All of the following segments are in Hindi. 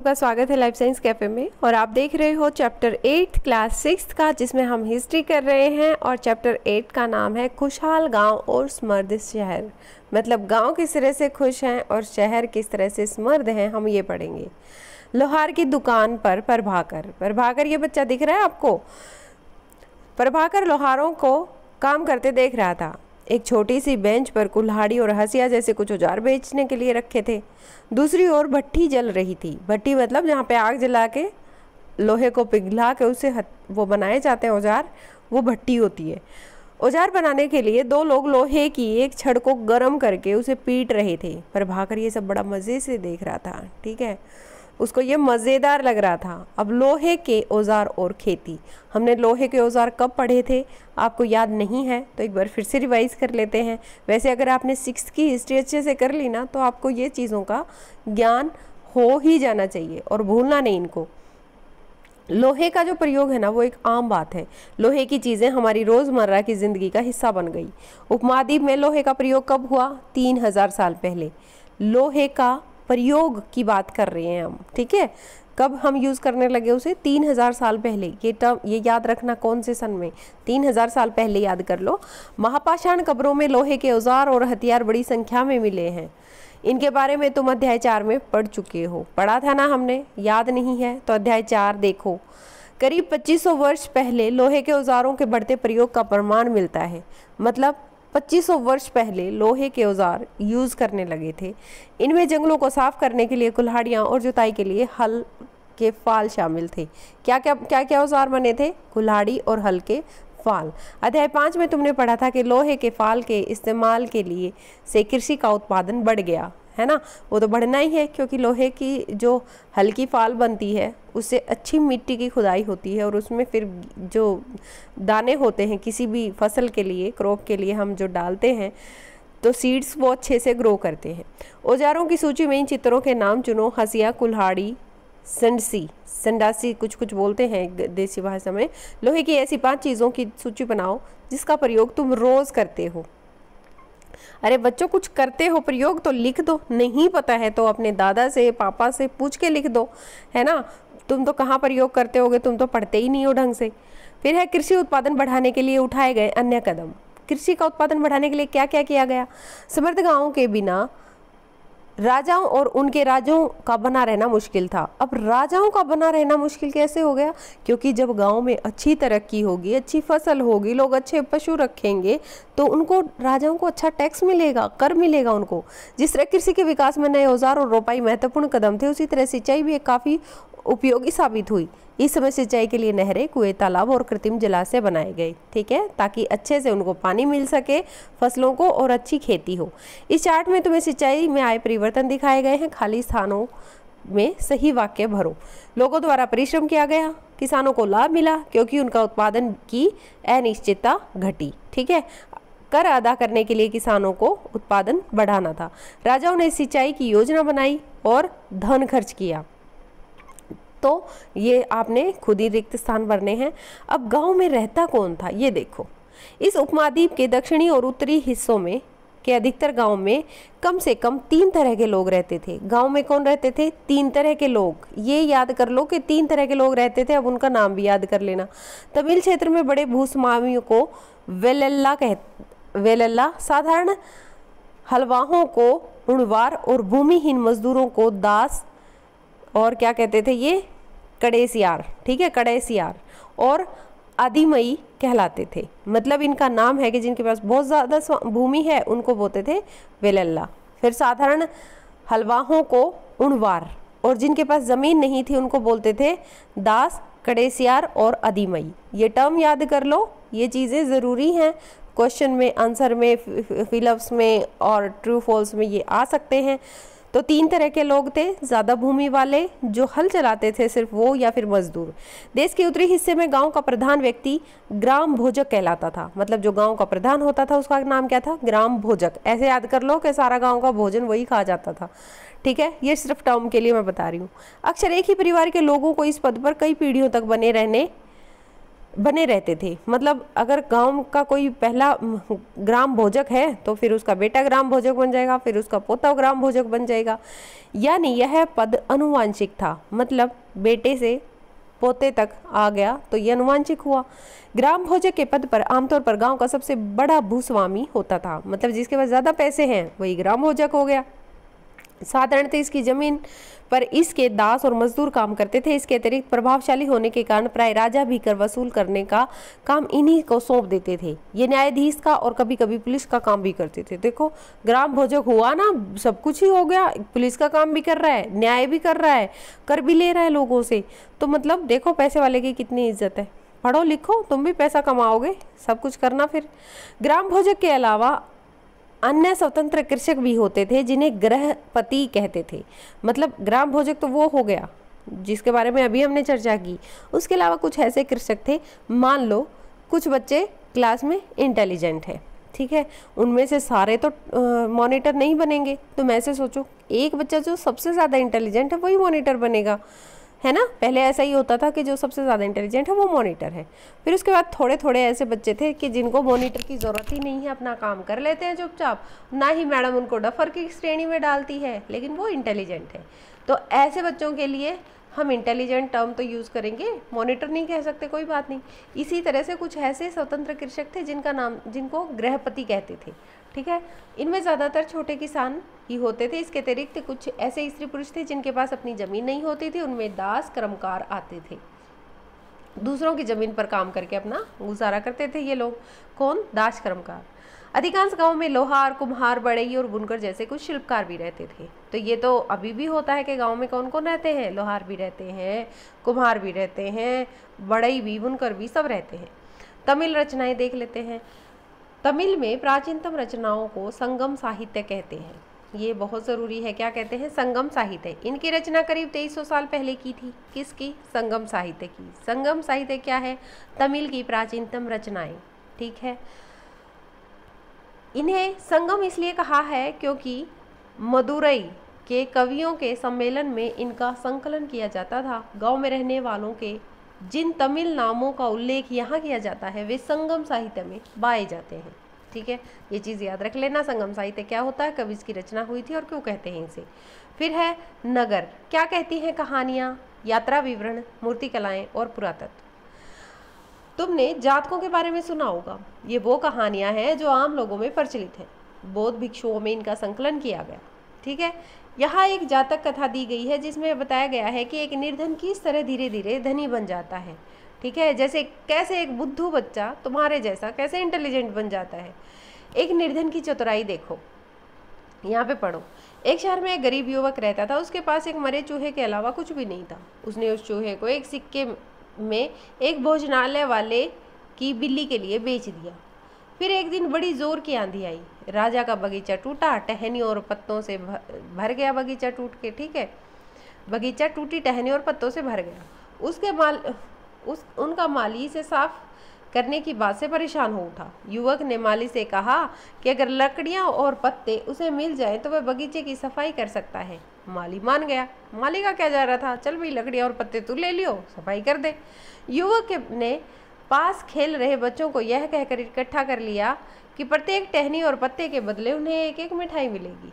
आपका स्वागत है लाइफ साइंस कैफे में और आप देख रहे हो चैप्टर एट क्लास सिक्स का जिसमें हम हिस्ट्री कर रहे हैं और चैप्टर एट का नाम है खुशहाल गांव और समर्द शहर मतलब गांव किस तरह से खुश हैं और शहर किस तरह से समर्द हैं हम ये पढ़ेंगे लोहार की दुकान पर प्रभाकर प्रभाकर ये बच्चा दिख रहा है आपको प्रभाकर लोहारों को काम करते देख रहा था एक छोटी सी बेंच पर कुल्हाड़ी और हसिया जैसे कुछ औजार बेचने के लिए रखे थे दूसरी ओर भट्टी जल रही थी भट्टी मतलब जहाँ पे आग जला के लोहे को पिघला के उसे वो बनाए जाते हैं औजार वो भट्टी होती है औजार बनाने के लिए दो लोग लोहे की एक छड़ को गर्म करके उसे पीट रहे थे पर भाकर ये सब बड़ा मज़े से देख रहा था ठीक है उसको ये मज़ेदार लग रहा था अब लोहे के औज़ार और खेती हमने लोहे के औज़ार कब पढ़े थे आपको याद नहीं है तो एक बार फिर से रिवाइज़ कर लेते हैं वैसे अगर आपने सिक्स की हिस्ट्री अच्छे से कर ली ना तो आपको ये चीज़ों का ज्ञान हो ही जाना चाहिए और भूलना नहीं इनको लोहे का जो प्रयोग है ना वो एक आम बात है लोहे की चीज़ें हमारी रोज़मर्रा की ज़िंदगी का हिस्सा बन गई उपमादीप में लोहे का प्रयोग कब हुआ तीन हज़ार साल पहले लोहे का प्रयोग की बात कर रहे हैं हम ठीक है कब हम यूज़ करने लगे उसे तीन हज़ार साल पहले ये टर्म ये याद रखना कौन से सन में तीन हज़ार साल पहले याद कर लो महापाषाण कब्रों में लोहे के औजार और हथियार बड़ी संख्या में मिले हैं इनके बारे में तुम अध्याय चार में पढ़ चुके हो पढ़ा था ना हमने याद नहीं है तो अध्याय चार देखो करीब 2500 वर्ष पहले लोहे के औजारों के बढ़ते प्रयोग का प्रमाण मिलता है मतलब 2500 वर्ष पहले लोहे के औजार यूज़ करने लगे थे इनमें जंगलों को साफ करने के लिए कुल्हाड़ियाँ और जुताई के लिए हल के फाल शामिल थे क्या क्या क्या क्या औजार बने थे कुल्हाड़ी और हल के फाल अध्याय पाँच में तुमने पढ़ा था कि लोहे के फाल के इस्तेमाल के लिए से कृषि का उत्पादन बढ़ गया है ना वो तो बढ़ना ही है क्योंकि लोहे की जो हल्की फाल बनती है उससे अच्छी मिट्टी की खुदाई होती है और उसमें फिर जो दाने होते हैं किसी भी फसल के लिए क्रॉप के लिए हम जो डालते हैं तो सीड्स वो अच्छे से ग्रो करते हैं औजारों की सूची में इन चित्रों के नाम चुनो हसिया कुल्हाड़ी संडसी संडासी कुछ कुछ बोलते हैं देसी भाषा में लोहे की ऐसी पांच चीज़ों की सूची बनाओ जिसका प्रयोग तुम रोज़ करते हो अरे बच्चों कुछ करते हो प्रयोग तो लिख दो नहीं पता है तो अपने दादा से पापा से पूछ के लिख दो है ना तुम तो कहाँ प्रयोग करते होगे तुम तो पढ़ते ही नहीं हो ढंग से फिर है कृषि उत्पादन बढ़ाने के लिए उठाए गए अन्य कदम कृषि का उत्पादन बढ़ाने के लिए क्या क्या किया गया समर्थ गाँव के बिना राजाओं और उनके राजाओं का बना रहना मुश्किल था अब राजाओं का बना रहना मुश्किल कैसे हो गया क्योंकि जब गांव में अच्छी तरक्की होगी अच्छी फसल होगी लोग अच्छे पशु रखेंगे तो उनको राजाओं को अच्छा टैक्स मिलेगा कर मिलेगा उनको जिस तरह कृषि के विकास में नए औजार और रोपाई महत्वपूर्ण कदम थे उसी तरह सिंचाई भी एक काफ़ी उपयोगी साबित हुई इस समय सिंचाई के लिए नहरें कुएं तालाब और कृत्रिम जलाशय बनाए गए ठीक है ताकि अच्छे से उनको पानी मिल सके फसलों को और अच्छी खेती हो इस चार्ट में तुम्हें सिंचाई में आए परिवर्तन दिखाए गए हैं खाली स्थानों में सही वाक्य भरो लोगों द्वारा परिश्रम किया गया किसानों को लाभ मिला क्योंकि उनका उत्पादन की अनिश्चितता घटी ठीक है कर अदा करने के लिए किसानों को उत्पादन बढ़ाना था राजाओं ने सिंचाई की योजना बनाई और धन खर्च किया तो ये आपने खुद ही रिक्त स्थान भरने हैं अब गांव में रहता कौन था ये देखो इस उपमहाद्वीप के दक्षिणी और उत्तरी हिस्सों में के अधिकतर गांव में कम से कम तीन तरह के लोग रहते थे गांव में कौन रहते थे तीन तरह के लोग ये याद कर लो कि तीन तरह के लोग रहते थे अब उनका नाम भी याद कर लेना तमिल क्षेत्र में बड़े भूस्वामियों को वेलल्ला कह वेलल्ला साधारण हलवाहों को उणवार और भूमिहीन मजदूरों को दास और क्या कहते थे ये कड़ेसियार ठीक है कड़ेसियार और अधिमयी कहलाते थे मतलब इनका नाम है कि जिनके पास बहुत ज़्यादा भूमि है उनको बोलते थे वेलल्ला फिर साधारण हलवाहों को उणवार और जिनके पास ज़मीन नहीं थी उनको बोलते थे दास कड़ेसियार और अधिमयी ये टर्म याद कर लो ये चीज़ें ज़रूरी हैं क्वेश्चन में आंसर में फिलअप्स में और ट्रू फॉल्स में ये आ सकते हैं तो तीन तरह के लोग थे ज़्यादा भूमि वाले जो हल चलाते थे सिर्फ वो या फिर मजदूर देश के उत्तरी हिस्से में गांव का प्रधान व्यक्ति ग्राम भोजक कहलाता था मतलब जो गांव का प्रधान होता था उसका नाम क्या था ग्राम भोजक ऐसे याद कर लो कि सारा गाँव का भोजन वही खा जाता था ठीक है ये सिर्फ टर्म के लिए मैं बता रही हूँ अक्सर एक ही परिवार के लोगों को इस पद पर कई पीढ़ियों तक बने रहने बने रहते थे मतलब अगर गांव का कोई पहला ग्राम भोजक है तो फिर उसका बेटा ग्राम भोजक बन जाएगा फिर उसका पोता ग्राम भोजक बन जाएगा यानी यह पद अनुवांशिक था मतलब बेटे से पोते तक आ गया तो यह अनुवांशिक हुआ ग्राम भोजक के पद पर आमतौर पर गांव का सबसे बड़ा भूस्वामी होता था मतलब जिसके पास ज़्यादा पैसे हैं वही ग्राम भोजक हो गया साधारणतः इसकी जमीन पर इसके दास और मजदूर काम करते थे इसके अतिरिक्त प्रभावशाली होने के कारण प्राय राजा भी कर वसूल करने का काम इन्हीं को सौंप देते थे ये न्यायाधीश का और कभी कभी पुलिस का काम भी करते थे देखो ग्राम भोजक हुआ ना सब कुछ ही हो गया पुलिस का काम भी कर रहा है न्याय भी कर रहा है कर भी ले रहा है लोगों से तो मतलब देखो पैसे वाले की कितनी इज्जत है पढ़ो लिखो तुम भी पैसा कमाओगे सब कुछ करना फिर ग्राम भोजक के अलावा अन्य स्वतंत्र कृषक भी होते थे जिन्हें ग्रहपति कहते थे मतलब ग्राम भोजक तो वो हो गया जिसके बारे में अभी हमने चर्चा की उसके अलावा कुछ ऐसे कृषक थे मान लो कुछ बच्चे क्लास में इंटेलिजेंट है ठीक है उनमें से सारे तो मॉनिटर नहीं बनेंगे तो मैं से सोचो एक बच्चा जो सबसे ज़्यादा इंटेलिजेंट है वही मॉनिटर बनेगा है ना पहले ऐसा ही होता था कि जो सबसे ज़्यादा इंटेलिजेंट है वो मॉनिटर है फिर उसके बाद थोड़े थोड़े ऐसे बच्चे थे कि जिनको मॉनिटर की ज़रूरत ही नहीं है अपना काम कर लेते हैं चुपचाप ना ही मैडम उनको डफर की श्रेणी में डालती है लेकिन वो इंटेलिजेंट है तो ऐसे बच्चों के लिए हम इंटेलिजेंट टर्म तो यूज़ करेंगे मॉनिटर नहीं कह सकते कोई बात नहीं इसी तरह से कुछ ऐसे स्वतंत्र कृषक थे जिनका नाम जिनको गृहपति कहते थे ठीक है इनमें ज़्यादातर छोटे किसान ही होते थे इसके अतिरिक्त कुछ ऐसे स्त्री पुरुष थे जिनके पास अपनी ज़मीन नहीं होती थी उनमें दास कर्मकार आते थे दूसरों की ज़मीन पर काम करके अपना गुजारा करते थे ये लोग कौन दास कर्मकार अधिकांश गांव में लोहार कुम्हार बड़ई और बुनकर जैसे कुछ शिल्पकार भी रहते थे तो ये तो अभी भी होता है कि गांव में कौन कौन रहते हैं लोहार भी रहते हैं कुम्हार भी रहते हैं बड़ई भी बुनकर भी सब रहते हैं तमिल रचनाएं देख लेते हैं तमिल में प्राचीनतम रचनाओं को संगम साहित्य कहते हैं ये बहुत ज़रूरी है क्या कहते हैं संगम साहित्य इनकी रचना करीब 2300 साल पहले की थी किसकी संगम साहित्य की संगम साहित्य क्या है तमिल की प्राचीनतम रचनाएं ठीक है इन्हें संगम इसलिए कहा है क्योंकि मदुरई के कवियों के सम्मेलन में इनका संकलन किया जाता था गांव में रहने वालों के जिन तमिल नामों का उल्लेख यहाँ किया जाता है वे संगम साहित्य में पाए जाते हैं ठीक है ये चीज़ याद रख लेना संगम साहित्य क्या होता है कब इसकी रचना हुई थी और क्यों कहते हैं इसे फिर है नगर क्या कहती हैं कहानियाँ यात्रा विवरण मूर्तिकलाएँ और पुरातत्व तुमने जातकों के बारे में सुना होगा ये वो कहानियाँ हैं जो आम लोगों में प्रचलित हैं बौद्ध भिक्षुओं में इनका संकलन किया गया ठीक है यहाँ एक जातक कथा दी गई है जिसमें बताया गया है कि एक निर्धन किस तरह धीरे धीरे धनी बन जाता है ठीक है जैसे कैसे एक बुद्धू बच्चा तुम्हारे जैसा कैसे इंटेलिजेंट बन जाता है एक निर्धन की चतुराई देखो यहाँ पे पढ़ो एक शहर में एक गरीब युवक रहता था उसके पास एक मरे चूहे के अलावा कुछ भी नहीं था उसने उस चूहे को एक सिक्के में एक भोजनालय वाले की बिल्ली के लिए बेच दिया फिर एक दिन बड़ी जोर की आंधी आई राजा का बगीचा टूटा टहनी और पत्तों से भर गया बगीचा टूट के ठीक है बगीचा टूटी टहनी और पत्तों से भर गया उसके माल उस उनका माली से साफ करने की बात से परेशान हो उठा युवक ने माली से कहा कि अगर लकड़ियाँ और पत्ते उसे मिल जाए तो वह बगीचे की सफाई कर सकता है माली मान गया माली का क्या जा रहा था चल भाई लकड़ियाँ और पत्ते तू ले लियो सफाई कर दे युवक ने पास खेल रहे बच्चों को यह कहकर इकट्ठा कर लिया कि प्रत्येक टहनी और पत्ते के बदले उन्हें एक एक मिठाई मिलेगी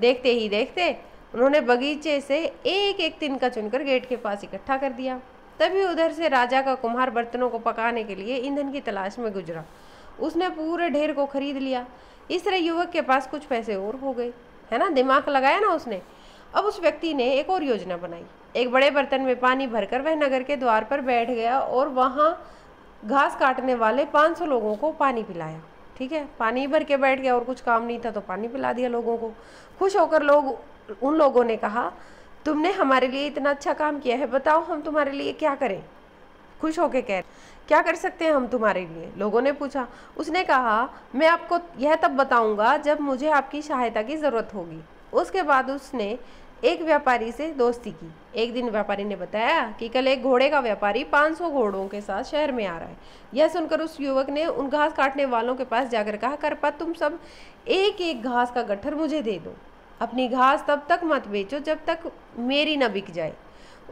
देखते ही देखते उन्होंने बगीचे से एक एक तिनका चुनकर गेट के पास इकट्ठा कर दिया तभी उधर से राजा का कुम्हार बर्तनों को पकाने के लिए ईंधन की तलाश में गुजरा उसने पूरे ढेर को खरीद लिया इस तरह युवक के पास कुछ पैसे और हो गए है ना दिमाग लगाया ना उसने अब उस व्यक्ति ने एक और योजना बनाई एक बड़े बर्तन में पानी भरकर वह नगर के द्वार पर बैठ गया और वहाँ घास काटने वाले 500 लोगों को पानी पिलाया ठीक है पानी भर के बैठ गया और कुछ काम नहीं था तो पानी पिला दिया लोगों को खुश होकर लोग उन लोगों ने कहा तुमने हमारे लिए इतना अच्छा काम किया है बताओ हम तुम्हारे लिए क्या करें खुश होकर कह क्या कर सकते हैं हम तुम्हारे लिए लोगों ने पूछा उसने कहा मैं आपको यह तब बताऊंगा जब मुझे आपकी सहायता की ज़रूरत होगी उसके बाद उसने एक व्यापारी से दोस्ती की एक दिन व्यापारी ने बताया कि कल एक घोड़े का व्यापारी 500 घोड़ों के साथ शहर में आ रहा है यह सुनकर उस युवक ने उन घास काटने वालों के पास जाकर कहा करपा तुम सब एक एक घास का गट्ठर मुझे दे दो अपनी घास तब तक मत बेचो जब तक मेरी न बिक जाए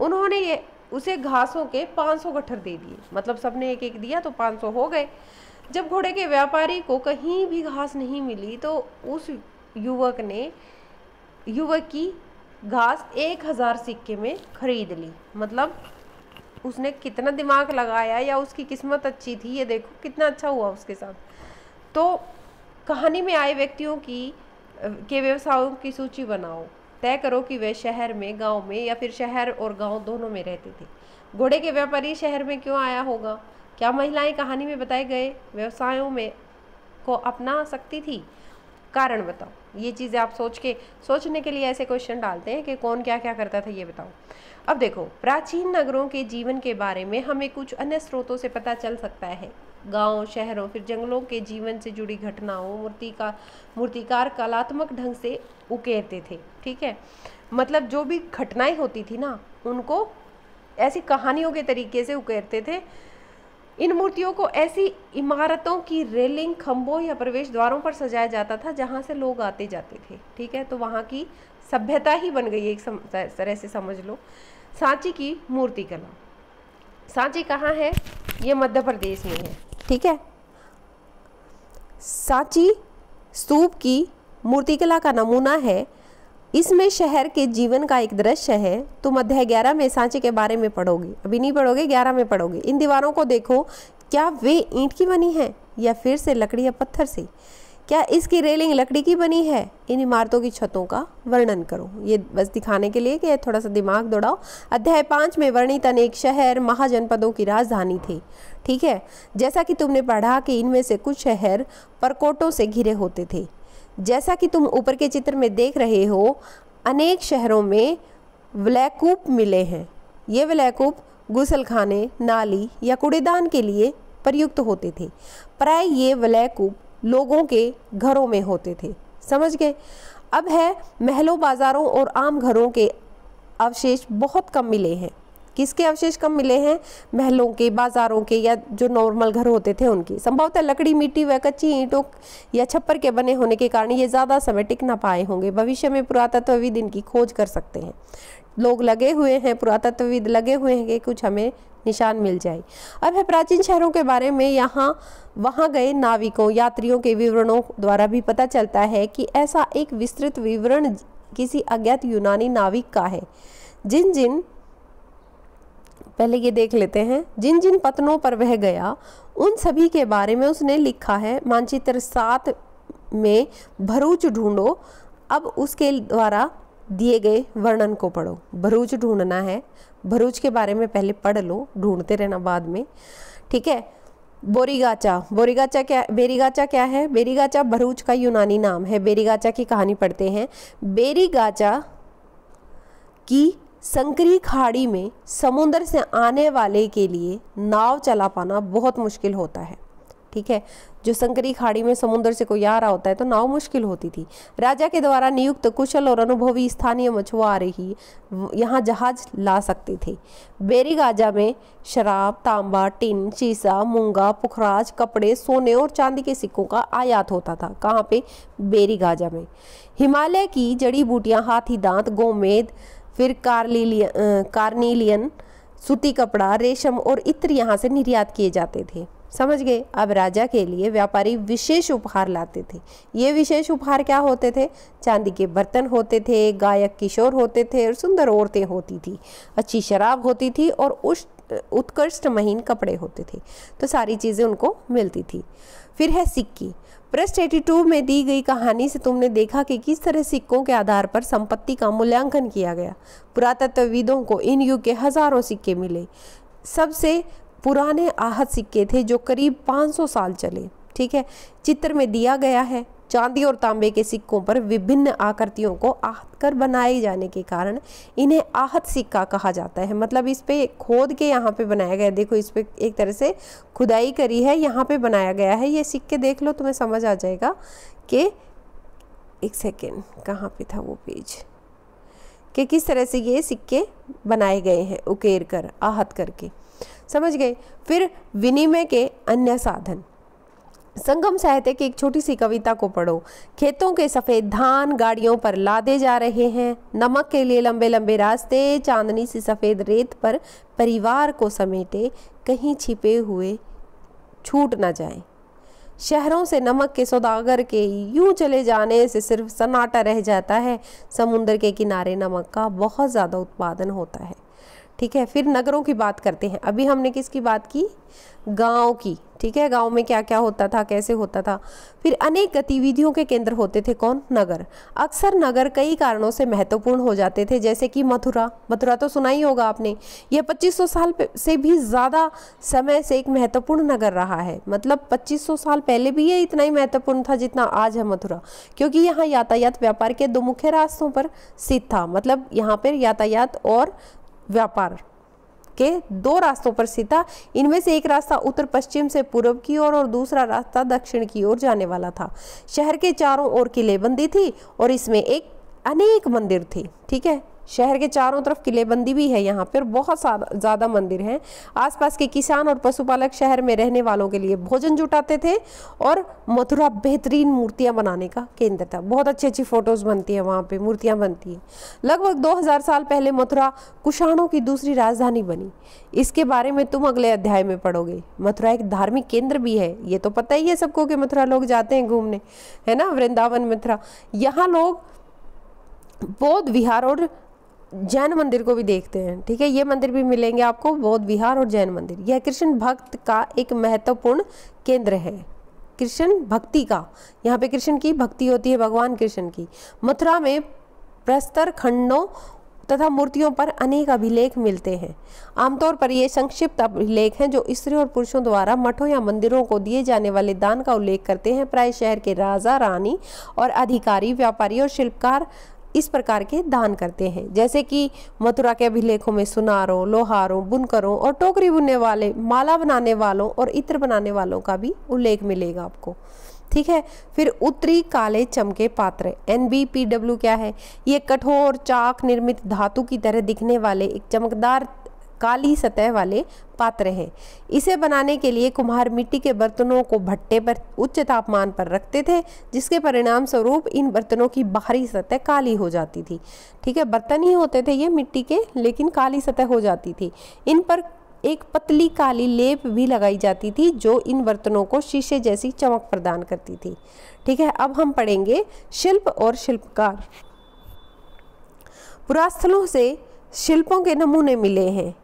उन्होंने ये उसे घासों के 500 गट्ठर दे दिए मतलब सबने एक एक दिया तो 500 हो गए जब घोड़े के व्यापारी को कहीं भी घास नहीं मिली तो उस युवक ने युवक की घास एक हज़ार सिक्के में ख़रीद ली मतलब उसने कितना दिमाग लगाया या उसकी किस्मत अच्छी थी ये देखो कितना अच्छा हुआ उसके साथ तो कहानी में आए व्यक्तियों की के व्यवसायों की सूची बनाओ तय करो कि वे शहर में गांव में या फिर शहर और गांव दोनों में रहते थे घोड़े के व्यापारी शहर में क्यों आया होगा क्या महिलाएं कहानी में बताए गए व्यवसायों में को अपना सकती थी कारण बताओ ये चीज़ें आप सोच के सोचने के लिए ऐसे क्वेश्चन डालते हैं कि कौन क्या क्या करता था ये बताओ अब देखो प्राचीन नगरों के जीवन के बारे में हमें कुछ अन्य स्रोतों से पता चल सकता है गांव शहरों फिर जंगलों के जीवन से जुड़ी घटनाओं मूर्ति का मूर्तिकार कलात्मक ढंग से उकेरते थे ठीक है मतलब जो भी घटनाएं होती थी ना उनको ऐसी कहानियों के तरीके से उकेरते थे इन मूर्तियों को ऐसी इमारतों की रेलिंग खम्भों या प्रवेश द्वारों पर सजाया जाता था जहाँ से लोग आते जाते थे ठीक है तो वहाँ की सभ्यता ही बन गई एक तरह से समझ लो सांची की मूर्ति कला सांची कहाँ है ये मध्य प्रदेश में है ठीक है सांची स्तूप की मूर्तिकला का नमूना है इसमें शहर के जीवन का एक दृश्य है तुम अध्याय ग्यारह में सांचे के बारे में पढ़ोगे अभी नहीं पढ़ोगे ग्यारह में पढ़ोगे इन दीवारों को देखो क्या वे ईंट की बनी है या फिर से लकड़ी या पत्थर से क्या इसकी रेलिंग लकड़ी की बनी है इन इमारतों की छतों का वर्णन करो ये बस दिखाने के लिए कि थोड़ा सा दिमाग दौड़ाओ अध्याय पाँच में वर्णित अनेक शहर महाजनपदों की राजधानी थे ठीक है जैसा कि तुमने पढ़ा कि इनमें से कुछ शहर परकोटों से घिरे होते थे जैसा कि तुम ऊपर के चित्र में देख रहे हो अनेक शहरों में वलैकूप मिले हैं ये वलैकूप गुसलखाने नाली या कूड़ेदान के लिए प्रयुक्त होते थे प्राय ये वलैकूप लोगों के घरों में होते थे समझ गए अब है महलों बाज़ारों और आम घरों के अवशेष बहुत कम मिले हैं किसके अवशेष कम मिले हैं महलों के बाजारों के या जो नॉर्मल घर होते थे उनकी संभवतः लकड़ी मिट्टी व कच्ची ईंटों या छप्पर के बने होने के कारण ये ज़्यादा समय टिक ना पाए होंगे भविष्य में पुरातत्वविद इनकी खोज कर सकते हैं लोग लगे हुए हैं पुरातत्वविद लगे हुए हैं कि कुछ हमें निशान मिल जाए अब है प्राचीन शहरों के बारे में यहाँ वहाँ गए नाविकों यात्रियों के विवरणों द्वारा भी पता चलता है कि ऐसा एक विस्तृत विवरण किसी अज्ञात यूनानी नाविक का है जिन जिन पहले ये देख लेते हैं जिन जिन पतनों पर वह गया उन सभी के बारे में उसने लिखा है मानचित्र सात में भरूच ढूंढो अब उसके द्वारा दिए गए वर्णन को पढ़ो भरूच ढूंढना है भरूच के बारे में पहले पढ़ लो ढूंढते रहना बाद में ठीक है बोरीगाचा बोरीगाचा क्या बेरीगाचा क्या है बेरीगाचा भरूच का यूनानी नाम है बेरीगाचा की कहानी पढ़ते हैं बेरीगाचा की संकरी खाड़ी में समुद्र से आने वाले के लिए नाव चला पाना बहुत मुश्किल होता है ठीक है जो संकरी खाड़ी में समुद्र से कोई आ रहा होता है तो नाव मुश्किल होती थी राजा के द्वारा नियुक्त कुशल और अनुभवी स्थानीय मछुआरे ही यहाँ जहाज ला सकते थे बेरी गाजा में शराब तांबा टिन शीशा मूंगा पुखराज कपड़े सोने और चांदी के सिक्कों का आयात होता था कहाँ पे बेरी गाजा में हिमालय की जड़ी बूटियाँ हाथी दांत गोमेद फिर कार्लीलियन कार्नीलियन सूती कपड़ा रेशम और इत्र यहाँ से निर्यात किए जाते थे समझ गए अब राजा के लिए व्यापारी विशेष उपहार लाते थे ये विशेष उपहार क्या होते थे चांदी के बर्तन होते थे गायक किशोर होते थे और सुंदर औरतें होती थी अच्छी शराब होती थी और उस उत्कृष्ट महीन कपड़े होते थे तो सारी चीज़ें उनको मिलती थी फिर है सिक्की एटी 82 में दी गई कहानी से तुमने देखा कि किस तरह सिक्कों के आधार पर संपत्ति का मूल्यांकन किया गया पुरातत्वविदों को इन युग के हजारों सिक्के मिले सबसे पुराने आहत सिक्के थे जो करीब 500 साल चले ठीक है चित्र में दिया गया है चांदी और तांबे के सिक्कों पर विभिन्न आकृतियों को आहत कर बनाए जाने के कारण इन्हें आहत सिक्का कहा जाता है मतलब इस पे खोद के यहाँ पे बनाया गया देखो इस पे एक तरह से खुदाई करी है यहाँ पे बनाया गया है ये सिक्के देख लो तुम्हें समझ आ जाएगा कि एक सेकेंड कहाँ पे था वो पेज कि किस तरह से ये सिक्के बनाए गए हैं उकेर कर आहत करके समझ गए फिर विनिमय के अन्य साधन संगम साहित्य की एक छोटी सी कविता को पढ़ो खेतों के सफ़ेद धान गाड़ियों पर लादे जा रहे हैं नमक के लिए लंबे लंबे रास्ते चांदनी सी सफ़ेद रेत पर परिवार को समेटे कहीं छिपे हुए छूट ना जाए शहरों से नमक के सौदागर के यूं चले जाने से सिर्फ सन्नाटा रह जाता है समुद्र के किनारे नमक का बहुत ज़्यादा उत्पादन होता है ठीक है फिर नगरों की बात करते हैं अभी हमने किसकी बात की गांव की ठीक है गांव में क्या क्या होता था कैसे होता था फिर अनेक गतिविधियों के केंद्र होते थे कौन नगर अक्सर नगर कई कारणों से महत्वपूर्ण हो जाते थे जैसे कि मथुरा मथुरा तो सुना ही होगा आपने यह 2500 साल से भी ज़्यादा समय से एक महत्वपूर्ण नगर रहा है मतलब 2500 साल पहले भी यह इतना ही महत्वपूर्ण था जितना आज है मथुरा क्योंकि यहाँ यातायात व्यापार के दो मुख्य रास्तों पर स्थित था मतलब यहाँ पर यातायात और व्यापार के दो रास्तों पर स्थित था इनमें से एक रास्ता उत्तर पश्चिम से पूर्व की ओर और, और दूसरा रास्ता दक्षिण की ओर जाने वाला था शहर के चारों ओर किलेबंदी थी और इसमें एक अनेक मंदिर थे ठीक है शहर के चारों तरफ किलेबंदी भी है यहाँ पर बहुत ज़्यादा मंदिर हैं आसपास के किसान और पशुपालक शहर में रहने वालों के लिए भोजन जुटाते थे और मथुरा बेहतरीन मूर्तियाँ बनाने का केंद्र था बहुत अच्छी अच्छी फ़ोटोज़ बनती हैं वहाँ पे मूर्तियाँ बनती हैं लगभग 2000 साल पहले मथुरा कुषाणों की दूसरी राजधानी बनी इसके बारे में तुम अगले अध्याय में पढ़ोगे मथुरा एक धार्मिक केंद्र भी है ये तो पता ही है सबको कि मथुरा लोग जाते हैं घूमने है ना वृंदावन मथुरा यहाँ लोग बौद्ध विहार और जैन मंदिर को भी देखते हैं ठीक है ये मंदिर भी मिलेंगे आपको बौद्ध विहार और जैन मंदिर यह कृष्ण भक्त का एक महत्वपूर्ण केंद्र है कृष्ण भक्ति का यहाँ पे कृष्ण की भक्ति होती है भगवान कृष्ण की मथुरा में प्रस्तर खंडों तथा मूर्तियों पर अनेक अभिलेख मिलते हैं आमतौर पर ये संक्षिप्त अभिलेख हैं जो स्त्री और पुरुषों द्वारा मठों या मंदिरों को दिए जाने वाले दान का उल्लेख करते हैं प्राय शहर के राजा रानी और अधिकारी व्यापारी और शिल्पकार इस प्रकार के दान करते हैं जैसे कि मथुरा के अभिलेखों में सुनारों लोहारों बुनकरों और टोकरी बुनने वाले माला बनाने वालों और इत्र बनाने वालों का भी उल्लेख मिलेगा आपको ठीक है फिर उत्तरी काले चमके पात्र एन बी पी डब्ल्यू क्या है ये कठोर चाक निर्मित धातु की तरह दिखने वाले एक चमकदार काली सतह वाले पात्र हैं इसे बनाने के लिए कुम्हार मिट्टी के बर्तनों को भट्टे पर उच्च तापमान पर रखते थे जिसके परिणाम स्वरूप इन बर्तनों की बाहरी सतह काली हो जाती थी ठीक है बर्तन ही होते थे ये मिट्टी के लेकिन काली सतह हो जाती थी इन पर एक पतली काली लेप भी लगाई जाती थी जो इन बर्तनों को शीशे जैसी चमक प्रदान करती थी ठीक है अब हम पढ़ेंगे शिल्प और शिल्पकार पुरास्थलों से शिल्पों के नमूने मिले हैं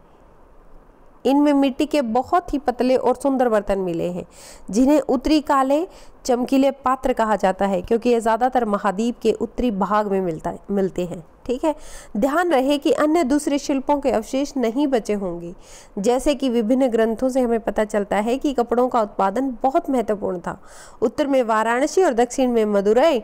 इनमें मिट्टी के बहुत ही पतले और सुंदर बर्तन मिले हैं जिन्हें उत्तरी काले चमकीले पात्र कहा जाता है क्योंकि ये ज़्यादातर महाद्वीप के उत्तरी भाग में मिलता मिलते हैं ठीक है ध्यान रहे कि अन्य दूसरे शिल्पों के अवशेष नहीं बचे होंगे जैसे कि विभिन्न ग्रंथों से हमें पता चलता है कि कपड़ों का उत्पादन बहुत महत्वपूर्ण था उत्तर में वाराणसी और दक्षिण में मदुरई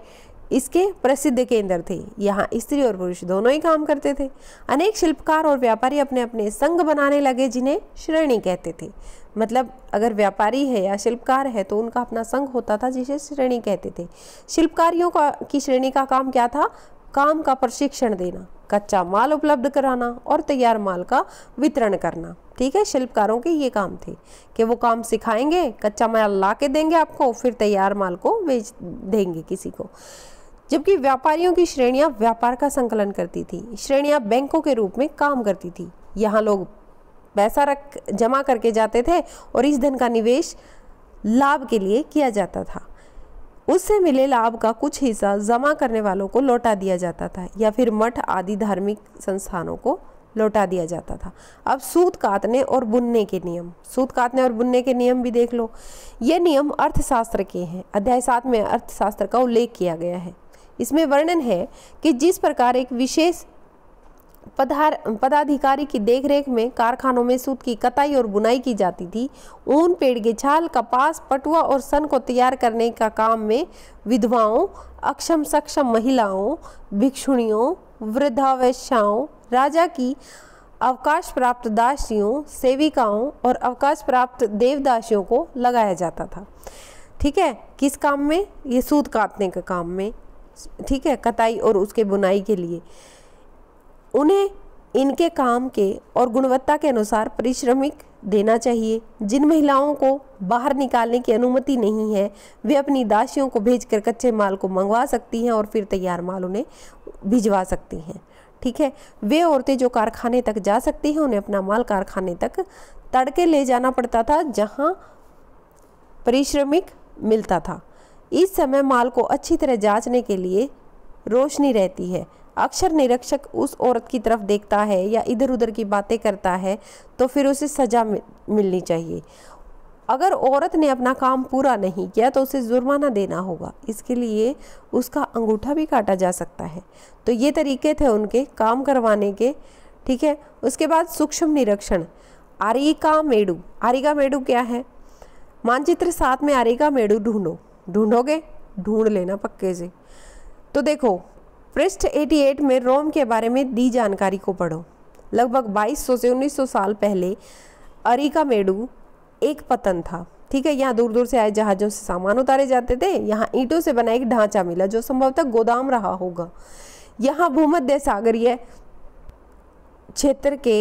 इसके प्रसिद्ध केंद्र थे यहाँ स्त्री और पुरुष दोनों ही काम करते थे अनेक शिल्पकार और व्यापारी अपने अपने संघ बनाने लगे जिन्हें श्रेणी कहते थे मतलब अगर व्यापारी है या शिल्पकार है तो उनका अपना संघ होता था जिसे श्रेणी कहते थे शिल्पकारियों का की श्रेणी का काम क्या था काम का प्रशिक्षण देना कच्चा माल उपलब्ध कराना और तैयार माल का वितरण करना ठीक है शिल्पकारों के ये काम थे कि वो काम सिखाएंगे कच्चा माल ला के देंगे आपको फिर तैयार माल को बेच देंगे किसी को जबकि व्यापारियों की श्रेणियां व्यापार का संकलन करती थी श्रेणियां बैंकों के रूप में काम करती थी यहाँ लोग पैसा रख जमा करके जाते थे और इस धन का निवेश लाभ के लिए किया जाता था उससे मिले लाभ का कुछ हिस्सा जमा करने वालों को लौटा दिया जाता था या फिर मठ आदि धार्मिक संस्थानों को लौटा दिया जाता था अब सूत कातने और बुनने के नियम सूत कातने और बुनने के नियम भी देख लो ये नियम अर्थशास्त्र के हैं अध्याय सात में अर्थशास्त्र का उल्लेख किया गया है इसमें वर्णन है कि जिस प्रकार एक विशेष पदार पदाधिकारी की देखरेख में कारखानों में सूत की कताई और बुनाई की जाती थी ऊन पेड़ के छाल कपास पटुआ और सन को तैयार करने का काम में विधवाओं अक्षम सक्षम महिलाओं भिक्षुणियों वृद्धावश्याओं राजा की अवकाश प्राप्त दासियों सेविकाओं और अवकाश प्राप्त देवदासियों को लगाया जाता था ठीक है किस काम में ये सूत काटने के काम में ठीक है कताई और उसके बुनाई के लिए उन्हें इनके काम के और गुणवत्ता के अनुसार परिश्रमिक देना चाहिए जिन महिलाओं को बाहर निकालने की अनुमति नहीं है वे अपनी दासियों को भेजकर कच्चे माल को मंगवा सकती हैं और फिर तैयार माल उन्हें भिजवा सकती हैं ठीक है वे औरतें जो कारखाने तक जा सकती हैं उन्हें अपना माल कारखाने तक तड़के ले जाना पड़ता था जहाँ परिश्रमिक मिलता था इस समय माल को अच्छी तरह जांचने के लिए रोशनी रहती है अक्सर निरीक्षक उस औरत की तरफ देखता है या इधर उधर की बातें करता है तो फिर उसे सज़ा मिलनी चाहिए अगर औरत ने अपना काम पूरा नहीं किया तो उसे जुर्माना देना होगा इसके लिए उसका अंगूठा भी काटा जा सकता है तो ये तरीके थे उनके काम करवाने के ठीक है उसके बाद सूक्ष्म निरीक्षण आरिका मेडू आरिका मेडू क्या है मानचित्र सात में आरिका मेडू ढूंढो ढूंढोगे ढूंढ लेना पक्के से तो देखो पृष्ठ 88 में रोम के बारे में दी जानकारी को पढ़ो लगभग 2200 से 1900 साल पहले अरिका मेडू एक पतन था ठीक है यहाँ दूर दूर से आए जहाज़ों से सामान उतारे जाते थे यहाँ ईंटों से बना एक ढांचा मिला जो संभवतः गोदाम रहा होगा यहाँ भूमध्य सागरीय क्षेत्र के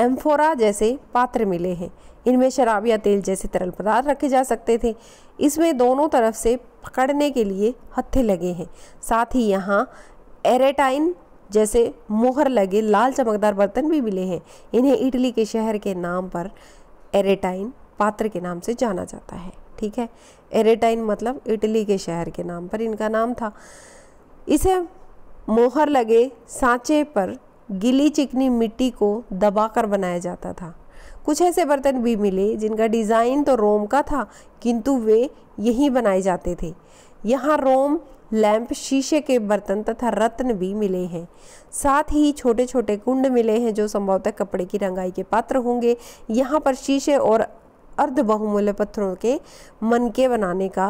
एम्फोरा जैसे पात्र मिले हैं इनमें शराब या तेल जैसे तरल पदार्थ रखे जा सकते थे इसमें दोनों तरफ से पकड़ने के लिए हत्थे लगे हैं साथ ही यहाँ एरेटाइन जैसे मोहर लगे लाल चमकदार बर्तन भी मिले हैं इन्हें इटली के शहर के नाम पर एरेटाइन पात्र के नाम से जाना जाता है ठीक है एरेटाइन मतलब इटली के शहर के नाम पर इनका नाम था इसे मोहर लगे सांचे पर गिली चिकनी मिट्टी को दबाकर बनाया जाता था कुछ ऐसे बर्तन भी मिले जिनका डिज़ाइन तो रोम का था किंतु वे यहीं बनाए जाते थे यहाँ रोम लैंप शीशे के बर्तन तथा रत्न भी मिले हैं साथ ही छोटे छोटे कुंड मिले हैं जो संभवतः कपड़े की रंगाई के पात्र होंगे यहाँ पर शीशे और अर्ध बहुमूल्य पत्थरों के मन के बनाने का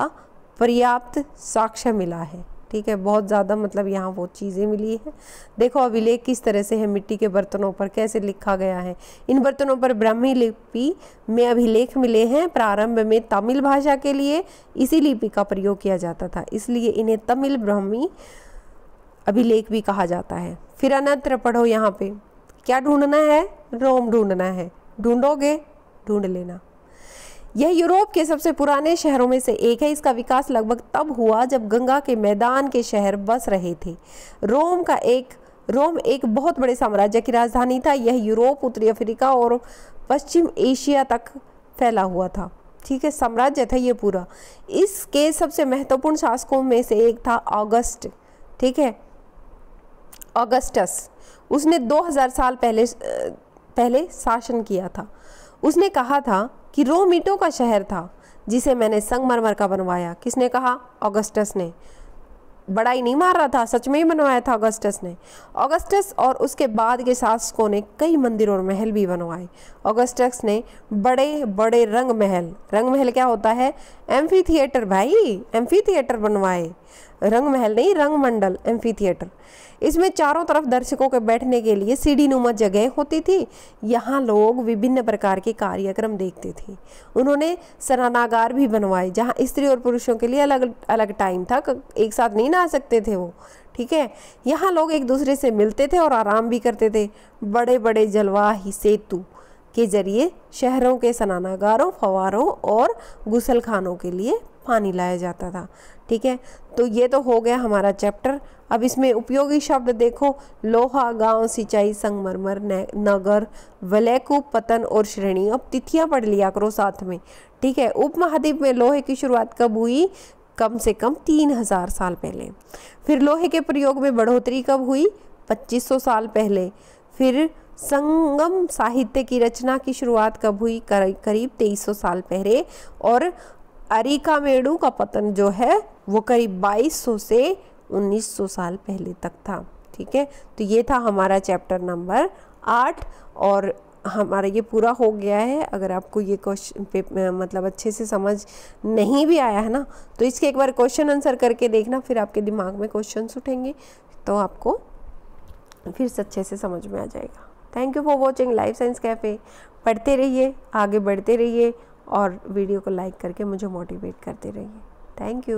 पर्याप्त साक्ष्य मिला है ठीक है बहुत ज़्यादा मतलब यहाँ वो चीज़ें मिली हैं देखो अभिलेख किस तरह से है मिट्टी के बर्तनों पर कैसे लिखा गया है इन बर्तनों पर ब्राह्मी लिपि में अभिलेख मिले हैं प्रारंभ में तमिल भाषा के लिए इसी लिपि का प्रयोग किया जाता था इसलिए इन्हें तमिल ब्राह्मी अभिलेख भी कहा जाता है फिर अनत्र पढ़ो यहाँ पे क्या ढूंढना है रोम ढूंढना है ढूंढोगे ढूंढ लेना यह यूरोप के सबसे पुराने शहरों में से एक है इसका विकास लगभग तब हुआ जब गंगा के मैदान के शहर बस रहे थे रोम का एक रोम एक बहुत बड़े साम्राज्य की राजधानी था यह यूरोप उत्तरी अफ्रीका और पश्चिम एशिया तक फैला हुआ था ठीक है साम्राज्य था ये पूरा इसके सबसे महत्वपूर्ण शासकों में से एक था ऑगस्ट ठीक है ऑगस्टस उसने 2000 साल पहले पहले शासन किया था उसने कहा था कि रोमीटो का शहर था जिसे मैंने संगमरमर का बनवाया किसने कहा ऑगस्टस ने बड़ा ही नहीं मार रहा था सच में ही बनवाया था ऑगस्टस ने ऑगस्टस और उसके बाद के शासकों ने कई मंदिर और महल भी बनवाए ऑगस्टस ने बड़े बड़े रंग महल रंग महल क्या होता है एम्फी थिएटर भाई एम्फी थिएटर बनवाए रंग महल नहीं रंग मंडल एम्फी थिएटर इसमें चारों तरफ दर्शकों के बैठने के लिए सीढ़ी नुमा जगह होती थी यहाँ लोग विभिन्न प्रकार के कार्यक्रम देखते थे उन्होंने सराहनागार भी बनवाए जहाँ स्त्री और पुरुषों के लिए अलग अलग टाइम था एक साथ नहीं ना आ सकते थे वो ठीक है यहाँ लोग एक दूसरे से मिलते थे और आराम भी करते थे बड़े बड़े जलवाही सेतु के जरिए शहरों के सनानागारों फवारों और गुसल खानों के लिए पानी लाया जाता था ठीक है तो ये तो हो गया हमारा चैप्टर अब इसमें उपयोगी शब्द देखो लोहा गांव सिंचाई संगमरमर नगर वलैकु पतन और श्रेणी अब तिथियां पढ़ लिया करो साथ में ठीक है उपमहाद्वीप में लोहे की शुरुआत कब हुई कम से कम तीन हजार साल पहले फिर लोहे के प्रयोग में बढ़ोतरी कब हुई 2500 साल पहले फिर संगम साहित्य की रचना की शुरुआत कब हुई करीब 2300 साल पहले और अरिका मेडू का पतन जो है वो करीब 2200 से 1900 साल पहले तक था ठीक है तो ये था हमारा चैप्टर नंबर आठ और हमारा ये पूरा हो गया है अगर आपको ये क्वेश्चन मतलब अच्छे से समझ नहीं भी आया है ना तो इसके एक बार क्वेश्चन आंसर करके देखना फिर आपके दिमाग में क्वेश्चन उठेंगे तो आपको फिर से अच्छे से समझ में आ जाएगा thank you for watching life science cafe पढ़ते रहिए आगे बढ़ते रहिए और वीडियो को लाइक करके मुझे मोटिवेट करते रहिए थैंक यू